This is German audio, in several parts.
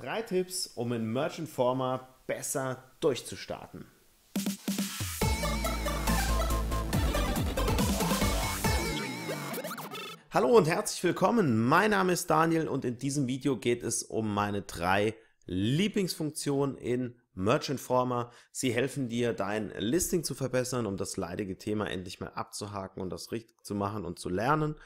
Drei Tipps, um in Merchant Former besser durchzustarten. Hallo und herzlich willkommen. Mein Name ist Daniel und in diesem Video geht es um meine drei Lieblingsfunktionen in Merchant Former. Sie helfen dir, dein Listing zu verbessern, um das leidige Thema endlich mal abzuhaken und das richtig zu machen und zu lernen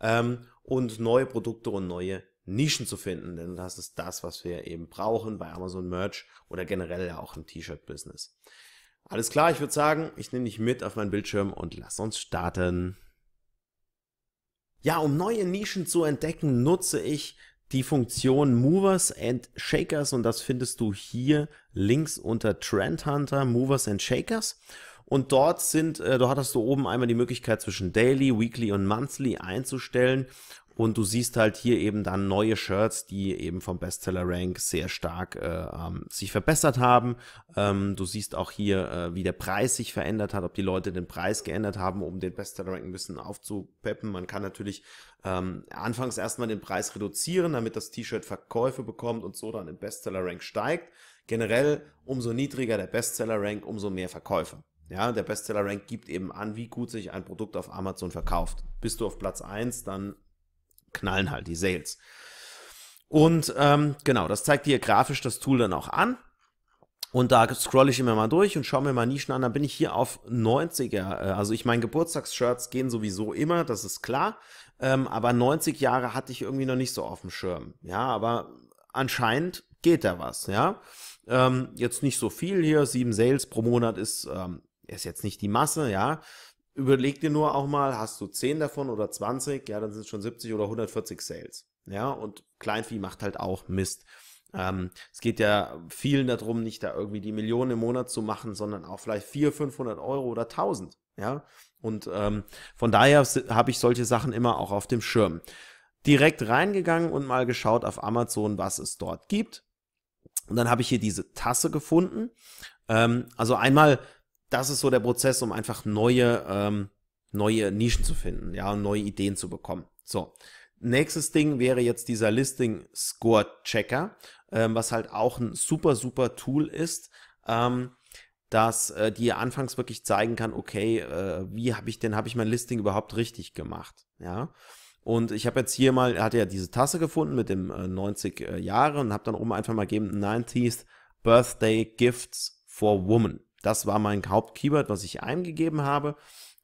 ähm, und neue Produkte und neue Nischen zu finden, denn das ist das, was wir eben brauchen bei Amazon Merch oder generell auch im T-Shirt-Business. Alles klar, ich würde sagen, ich nehme dich mit auf meinen Bildschirm und lass uns starten. Ja, um neue Nischen zu entdecken, nutze ich die Funktion Movers and Shakers und das findest du hier links unter Trend Hunter Movers and Shakers. Und dort sind, äh, da hattest du oben einmal die Möglichkeit zwischen Daily, Weekly und Monthly einzustellen. Und du siehst halt hier eben dann neue Shirts, die eben vom Bestseller-Rank sehr stark äh, ähm, sich verbessert haben. Ähm, du siehst auch hier, äh, wie der Preis sich verändert hat, ob die Leute den Preis geändert haben, um den Bestseller-Rank ein bisschen aufzupeppen. Man kann natürlich ähm, anfangs erstmal den Preis reduzieren, damit das T-Shirt Verkäufe bekommt und so dann im Bestseller-Rank steigt. Generell, umso niedriger der Bestseller-Rank, umso mehr Verkäufe. Ja, der Bestseller-Rank gibt eben an, wie gut sich ein Produkt auf Amazon verkauft. Bist du auf Platz eins, dann knallen halt die Sales. Und ähm, genau, das zeigt dir grafisch das Tool dann auch an. Und da scrolle ich immer mal durch und schaue mir mal Nischen an. Dann bin ich hier auf 90er. Äh, also ich meine, Geburtstagsshirts gehen sowieso immer, das ist klar. Ähm, aber 90 Jahre hatte ich irgendwie noch nicht so auf dem Schirm. Ja, aber anscheinend geht da was, ja. Ähm, jetzt nicht so viel hier. Sieben Sales pro Monat ist, ähm, ist jetzt nicht die Masse, ja. Überleg dir nur auch mal, hast du 10 davon oder 20, ja, dann sind es schon 70 oder 140 Sales. Ja, und Kleinvieh macht halt auch Mist. Ähm, es geht ja vielen darum, nicht da irgendwie die Millionen im Monat zu machen, sondern auch vielleicht 400, 500 Euro oder 1000. Ja, und ähm, von daher habe ich solche Sachen immer auch auf dem Schirm. Direkt reingegangen und mal geschaut auf Amazon, was es dort gibt. Und dann habe ich hier diese Tasse gefunden. Ähm, also einmal das ist so der Prozess, um einfach neue, ähm, neue Nischen zu finden, ja, neue Ideen zu bekommen. So. Nächstes Ding wäre jetzt dieser Listing Score Checker, ähm, was halt auch ein super, super Tool ist, ähm, dass äh, dir anfangs wirklich zeigen kann, okay, äh, wie habe ich denn, habe ich mein Listing überhaupt richtig gemacht, ja. Und ich habe jetzt hier mal, hatte ja diese Tasse gefunden mit dem äh, 90 äh, Jahre und habe dann oben einfach mal gegeben 90th Birthday Gifts for Woman. Das war mein Hauptkeyword, was ich eingegeben habe.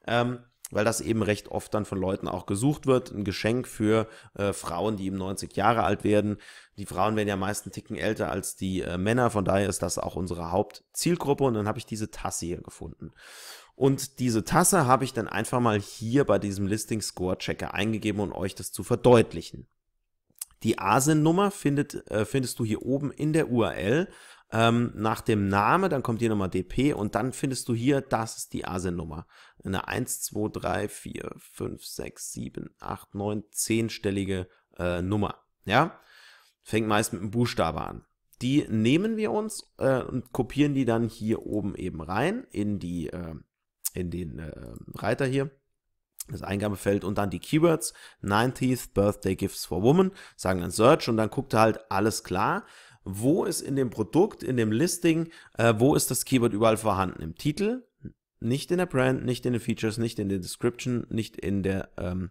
Ähm, weil das eben recht oft dann von Leuten auch gesucht wird. Ein Geschenk für äh, Frauen, die eben 90 Jahre alt werden. Die Frauen werden ja meist einen Ticken älter als die äh, Männer, von daher ist das auch unsere Hauptzielgruppe. Und dann habe ich diese Tasse hier gefunden. Und diese Tasse habe ich dann einfach mal hier bei diesem Listing Score Checker eingegeben, um euch das zu verdeutlichen. Die ASIN-Nummer findet, äh, findest du hier oben in der URL ähm, nach dem Name, dann kommt hier nochmal DP und dann findest du hier, das ist die ASIN-Nummer. Eine 1, 2, 3, 4, 5, 6, 7, 8, 9, 10-stellige äh, Nummer. Ja? Fängt meist mit einem Buchstabe an. Die nehmen wir uns äh, und kopieren die dann hier oben eben rein in die äh, in den äh, Reiter hier das Eingabefeld und dann die Keywords 90th Birthday Gifts for Woman, sagen dann Search und dann guckt er halt alles klar wo ist in dem Produkt, in dem Listing, äh, wo ist das Keyword überall vorhanden? Im Titel, nicht in der Brand, nicht in den Features, nicht in der Description, nicht in der ähm,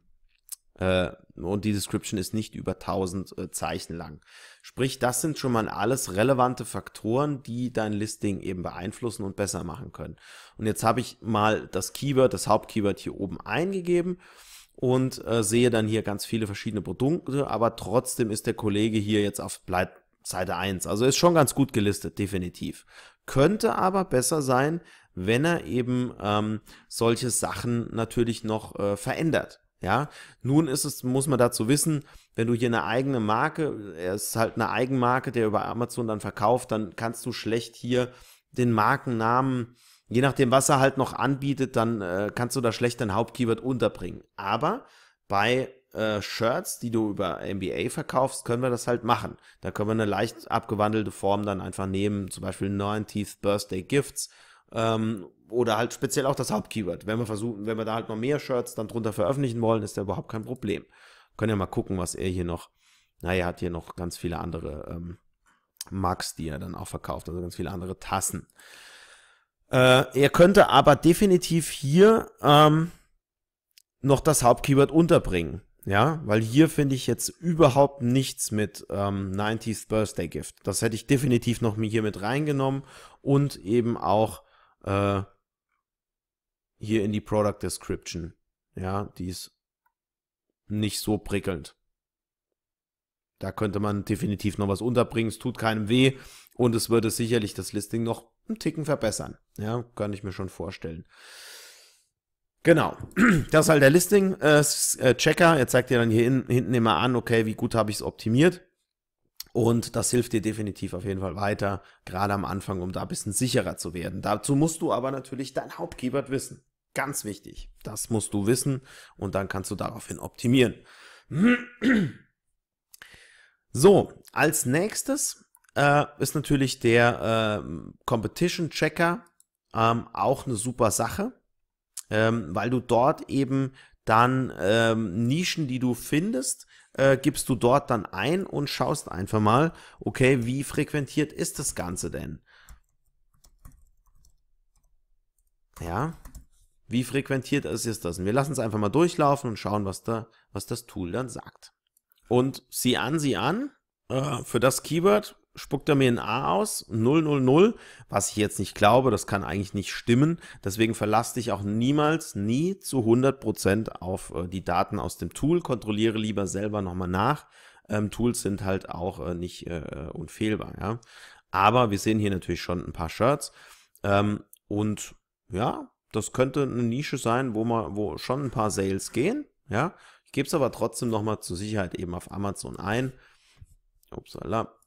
äh, und die Description ist nicht über 1000 äh, Zeichen lang. Sprich, das sind schon mal alles relevante Faktoren, die dein Listing eben beeinflussen und besser machen können. Und jetzt habe ich mal das Keyword, das Hauptkeyword hier oben eingegeben und äh, sehe dann hier ganz viele verschiedene Produkte, aber trotzdem ist der Kollege hier jetzt auf bleibt Seite 1. Also ist schon ganz gut gelistet, definitiv. Könnte aber besser sein, wenn er eben ähm, solche Sachen natürlich noch äh, verändert. Ja, nun ist es, muss man dazu wissen, wenn du hier eine eigene Marke, er ist halt eine Eigenmarke, der über Amazon dann verkauft, dann kannst du schlecht hier den Markennamen, je nachdem, was er halt noch anbietet, dann äh, kannst du da schlecht dein Hauptkeyword unterbringen. Aber bei äh, Shirts, die du über NBA verkaufst, können wir das halt machen. Da können wir eine leicht abgewandelte Form dann einfach nehmen, zum Beispiel 90th Birthday Gifts ähm, oder halt speziell auch das Hauptkeyword. Wenn wir versuchen, wenn wir da halt noch mehr Shirts dann drunter veröffentlichen wollen, ist da überhaupt kein Problem. Können ja mal gucken, was er hier noch, naja, hat hier noch ganz viele andere ähm, Mugs, die er dann auch verkauft, also ganz viele andere Tassen. Äh, er könnte aber definitiv hier ähm, noch das Hauptkeyword unterbringen. Ja, weil hier finde ich jetzt überhaupt nichts mit ähm, 90th Birthday Gift. Das hätte ich definitiv noch hier mit reingenommen und eben auch äh, hier in die Product Description. Ja, die ist nicht so prickelnd. Da könnte man definitiv noch was unterbringen. Es tut keinem weh und es würde sicherlich das Listing noch einen Ticken verbessern. Ja, kann ich mir schon vorstellen. Genau, das ist halt der Listing-Checker. Äh, äh, er zeigt dir dann hier hinten immer an, okay, wie gut habe ich es optimiert. Und das hilft dir definitiv auf jeden Fall weiter, gerade am Anfang, um da ein bisschen sicherer zu werden. Dazu musst du aber natürlich dein Hauptkeyword wissen. Ganz wichtig. Das musst du wissen und dann kannst du daraufhin optimieren. So, als nächstes äh, ist natürlich der äh, Competition Checker ähm, auch eine super Sache ähm, weil du dort eben dann ähm, Nischen, die du findest, äh, gibst du dort dann ein und schaust einfach mal, okay, wie frequentiert ist das Ganze denn? Ja, wie frequentiert ist jetzt das? Und wir lassen es einfach mal durchlaufen und schauen, was, da, was das Tool dann sagt. Und sieh an, sieh an, äh, für das Keyword spuckt er mir ein A aus, 000, was ich jetzt nicht glaube, das kann eigentlich nicht stimmen. Deswegen verlass dich auch niemals, nie zu 100% auf äh, die Daten aus dem Tool, kontrolliere lieber selber nochmal nach. Ähm, Tools sind halt auch äh, nicht äh, unfehlbar. Ja? Aber wir sehen hier natürlich schon ein paar Shirts ähm, und ja, das könnte eine Nische sein, wo, man, wo schon ein paar Sales gehen. Ja? Ich gebe es aber trotzdem nochmal zur Sicherheit eben auf Amazon ein. Upsala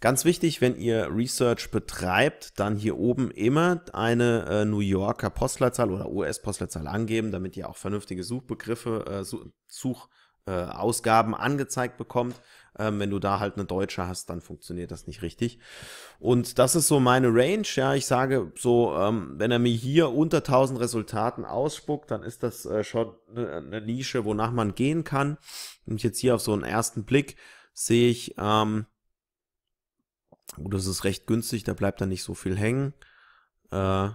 Ganz wichtig, wenn ihr Research betreibt, dann hier oben immer eine äh, New Yorker Postleitzahl oder US-Postleitzahl angeben, damit ihr auch vernünftige Suchbegriffe, äh, Such, äh, Ausgaben angezeigt bekommt. Ähm, wenn du da halt eine deutsche hast, dann funktioniert das nicht richtig. Und das ist so meine Range. Ja, ich sage so, ähm, wenn er mir hier unter 1000 Resultaten ausspuckt, dann ist das äh, schon eine, eine Nische, wonach man gehen kann. Und jetzt hier auf so einen ersten Blick sehe ich, ähm, Gut, das ist recht günstig, da bleibt dann nicht so viel hängen. Äh,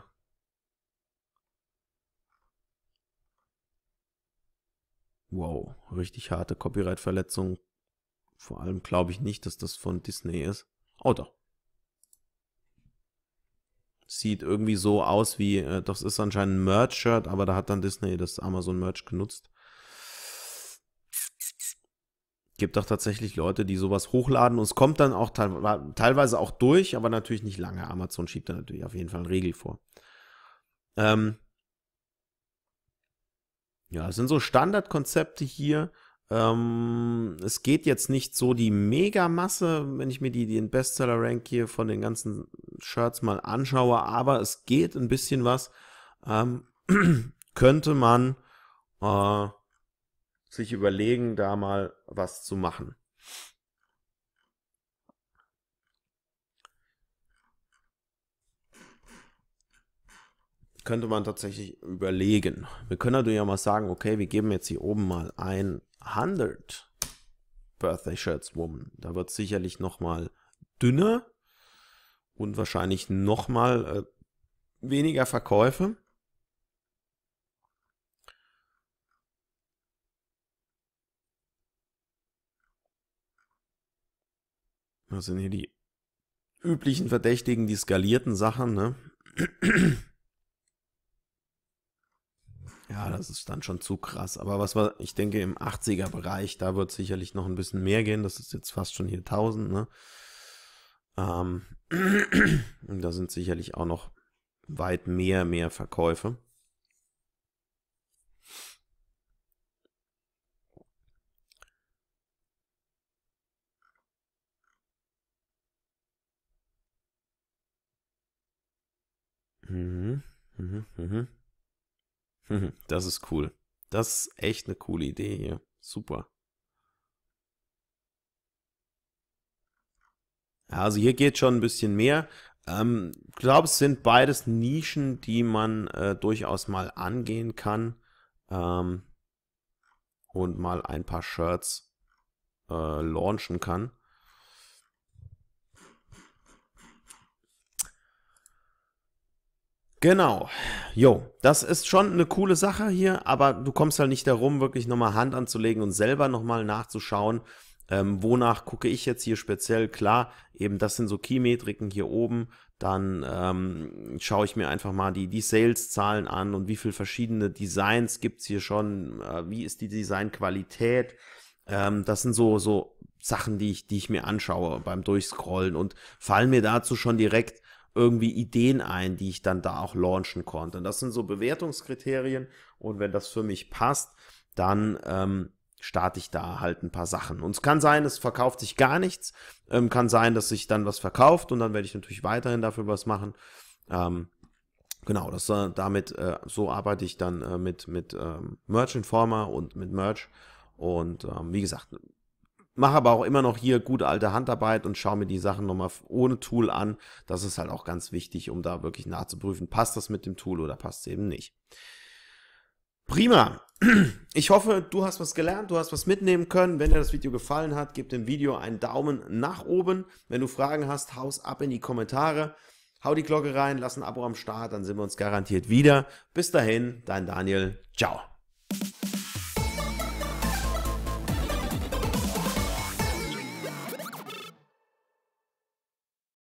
wow, richtig harte Copyright-Verletzung. Vor allem glaube ich nicht, dass das von Disney ist. Oh doch. Sieht irgendwie so aus wie, äh, das ist anscheinend ein Merch-Shirt, aber da hat dann Disney das Amazon-Merch genutzt gibt auch tatsächlich Leute, die sowas hochladen und es kommt dann auch te teilweise auch durch, aber natürlich nicht lange. Amazon schiebt da natürlich auf jeden Fall eine Regel vor. Ähm ja, es sind so Standardkonzepte hier. Ähm es geht jetzt nicht so die Megamasse, wenn ich mir die, den Bestseller-Rank hier von den ganzen Shirts mal anschaue, aber es geht ein bisschen was. Ähm könnte man äh sich überlegen, da mal was zu machen. Könnte man tatsächlich überlegen. Wir können natürlich auch mal sagen, okay, wir geben jetzt hier oben mal 100 Birthday Shirts Woman. Da wird sicherlich nochmal dünner und wahrscheinlich nochmal äh, weniger Verkäufe. Das sind hier die üblichen Verdächtigen, die skalierten Sachen, ne? Ja, das ist dann schon zu krass. Aber was war, ich denke, im 80er-Bereich, da wird sicherlich noch ein bisschen mehr gehen. Das ist jetzt fast schon hier 1000, ne? Ähm, und da sind sicherlich auch noch weit mehr, mehr Verkäufe. Mhm. Mhm. mhm. mhm. Das ist cool. Das ist echt eine coole Idee hier. Super. Also hier geht schon ein bisschen mehr. Ähm, glaube, es sind beides Nischen, die man äh, durchaus mal angehen kann. Ähm, und mal ein paar Shirts äh, launchen kann. Genau. Jo, das ist schon eine coole Sache hier, aber du kommst halt nicht darum, wirklich nochmal Hand anzulegen und selber nochmal nachzuschauen, ähm, wonach gucke ich jetzt hier speziell. Klar, eben das sind so Key-Metriken hier oben. Dann ähm, schaue ich mir einfach mal die, die Sales-Zahlen an und wie viele verschiedene Designs gibt's hier schon, äh, wie ist die Designqualität. Ähm, das sind so, so Sachen, die ich, die ich mir anschaue beim Durchscrollen und fallen mir dazu schon direkt irgendwie Ideen ein, die ich dann da auch launchen konnte. Und das sind so Bewertungskriterien. Und wenn das für mich passt, dann ähm, starte ich da halt ein paar Sachen. Und es kann sein, es verkauft sich gar nichts. Ähm, kann sein, dass sich dann was verkauft und dann werde ich natürlich weiterhin dafür was machen. Ähm, genau, das äh, damit äh, so arbeite ich dann äh, mit mit ähm, Merch Informer und mit Merch. Und ähm, wie gesagt, mache aber auch immer noch hier gute alte Handarbeit und schaue mir die Sachen nochmal ohne Tool an. Das ist halt auch ganz wichtig, um da wirklich nachzuprüfen, passt das mit dem Tool oder passt es eben nicht. Prima. Ich hoffe, du hast was gelernt, du hast was mitnehmen können. Wenn dir das Video gefallen hat, gib dem Video einen Daumen nach oben. Wenn du Fragen hast, haus ab in die Kommentare. Hau die Glocke rein, lass ein Abo am Start, dann sehen wir uns garantiert wieder. Bis dahin, dein Daniel. Ciao.